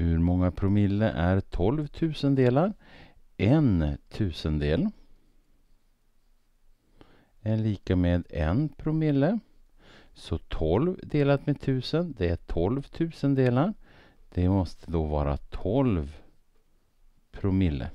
Hur många promille är 12 tusendelar? En tusendel är lika med en promille. Så 12 delat med 1000, det är 12 tusendelar. Det måste då vara 12 promille.